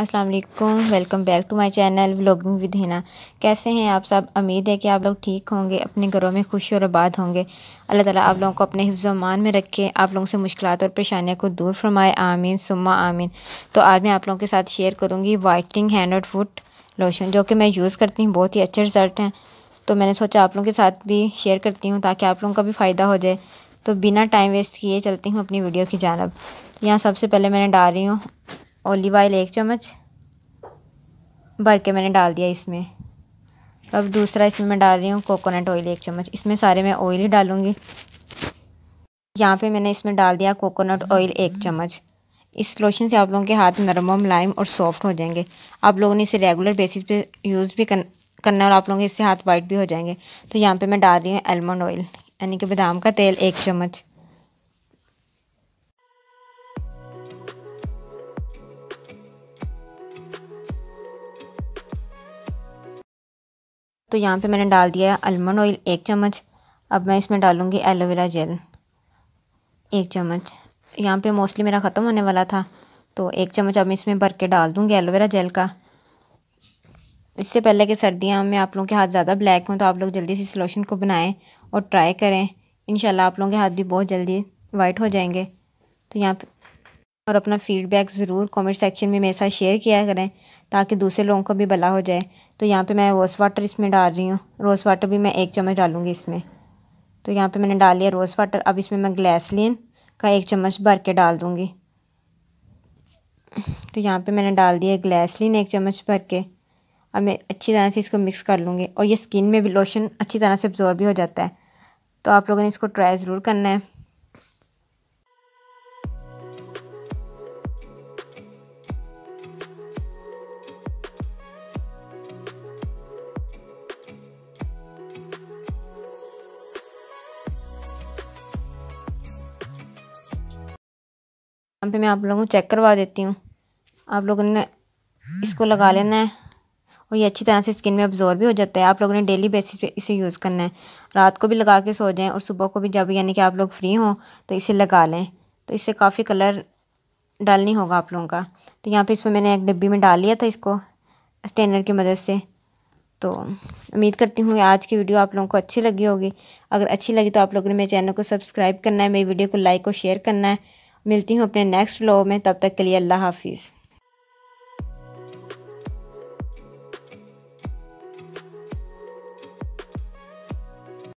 अस्सलाम वालेकुम welcome back to my channel vlogging with Hina कैसे हैं आप सब उम्मीद है कि आप लोग ठीक होंगे अपने घरों में खुश और आबाद होंगे अल्लाह ताला आप लोगों को अपने हिफ्जमान में रखे आप लोगों से मुश्किल और परेशानियों को दूर फरमाए आमीन सुम्मा आमीन तो आज मैं आप लोगों के साथ शेयर करूँगी वाइटिंग हैंड और फुट लोशन जो कि मैं यूज़ करती हूँ बहुत ही अच्छे रिज़ल्ट हैं तो मैंने सोचा आप लोगों के साथ भी शेयर करती हूँ ताकि आप लोगों का भी फ़ायदा हो जाए तो बिना टाइम वेस्ट किए चलती हूँ अपनी वीडियो की जानब यहाँ सबसे पहले मैंने डाली हूँ ऑलिव ऑयल एक चम्मच भर के मैंने डाल दिया इसमें अब दूसरा इसमें मैं डाल रही हूँ कोकोनट ऑयल एक चम्मच इसमें सारे मैं ऑयल ही डालूँगी यहाँ पे मैंने इसमें डाल दिया कोकोनट ऑयल एक चम्मच इस लोशन से आप लोगों के हाथ नरम मुलायम और सॉफ्ट हो जाएंगे आप लोगों ने इसे रेगुलर बेसिस पे यूज़ भी करना और आप लोगों के इससे हाथ वाइट भी हो जाएंगे तो यहाँ पे मैं डाल रही हूँ आलमंड ऑयल यानी कि बादाम का तेल एक चम्मच तो यहाँ पे मैंने डाल दिया आलमंड ऑयल एक चम्मच अब मैं इसमें डालूँगी एलोवेरा जेल एक चम्मच यहाँ पे मोस्टली मेरा ख़त्म होने वाला था तो एक चम्मच अब मैं इसमें भर के डाल दूँगी एलोवेरा जेल का इससे पहले कि सर्दियाँ में आप लोगों के हाथ ज़्यादा ब्लैक हों तो आप लोग जल्दी से सलोशन को बनाएँ और ट्राई करें इन आप लोगों के हाथ भी बहुत जल्दी वाइट हो जाएंगे तो यहाँ पर और अपना फ़ीडबैक ज़रूर कमेंट सेक्शन में मेरे साथ शेयर किया करें ताकि दूसरे लोगों को भी भला हो जाए तो यहाँ पे मैं रोज़ वाटर इसमें डाल रही हूँ रोज़ वाटर भी मैं एक चम्मच डालूँगी इसमें तो यहाँ पे मैंने डाल लिया रोज़ वाटर अब इसमें मैं ग्लैसलिन का एक चम्मच भर के डाल दूँगी तो यहाँ पर मैंने डाल दिया ग्लैसलिन एक चम्मच भर के अब मैं अच्छी तरह से इसको मिक्स कर लूँगी और ये स्किन में भी लोशन अच्छी तरह से अब्जॉर्ब भी हो जाता है तो आप लोगों ने इसको ट्राई ज़रूर करना है यहाँ पे मैं आप लोगों को चेक करवा देती हूँ आप लोगों ने इसको लगा लेना है और ये अच्छी तरह से स्किन में अब्जॉर्ब भी हो जाता है आप लोगों ने डेली बेसिस पे इसे यूज़ करना है रात को भी लगा के सो जाएं और सुबह को भी जब यानी कि आप लोग फ्री हों तो इसे लगा लें तो इससे काफ़ी कलर नहीं होगा आप लोगों का तो यहाँ पे इसमें मैंने एक डिब्बी में डाल लिया था इसको स्टेनर की मदद से तो उम्मीद करती हूँ आज की वीडियो आप लोगों को अच्छी लगी होगी अगर अच्छी लगी तो आप लोगों ने मेरे चैनल को सब्सक्राइब करना है मेरी वीडियो को लाइक और शेयर करना है मिलती हूँ अपने नेक्स्ट व्लॉग में तब तक के लिए अल्लाह हाफिज़